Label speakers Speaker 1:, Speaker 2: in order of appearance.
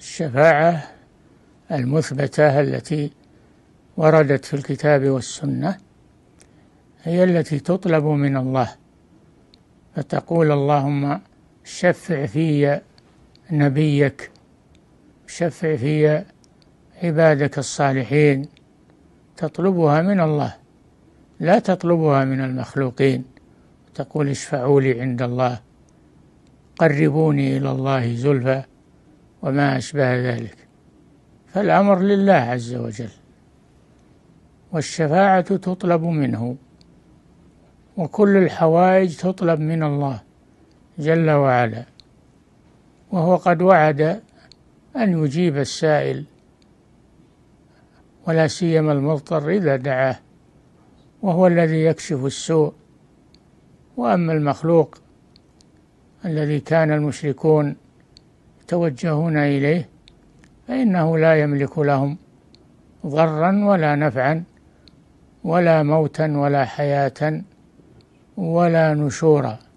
Speaker 1: الشفاعة المثبتة التي وردت في الكتاب والسنة هي التي تطلب من الله فتقول اللهم شفع في نبيك شفع في عبادك الصالحين تطلبها من الله لا تطلبها من المخلوقين تقول اشفعوا لي عند الله قربوني إلى الله زلفى وما أشبه ذلك فالأمر لله عز وجل والشفاعة تطلب منه وكل الحوائج تطلب من الله جل وعلا وهو قد وعد أن يجيب السائل ولا سيما المضطر إذا دعاه وهو الذي يكشف السوء وأما المخلوق الذي كان المشركون يتوجهون إليه فإنه لا يملك لهم ضرا ولا نفعا ولا موتا ولا حياة ولا نشورا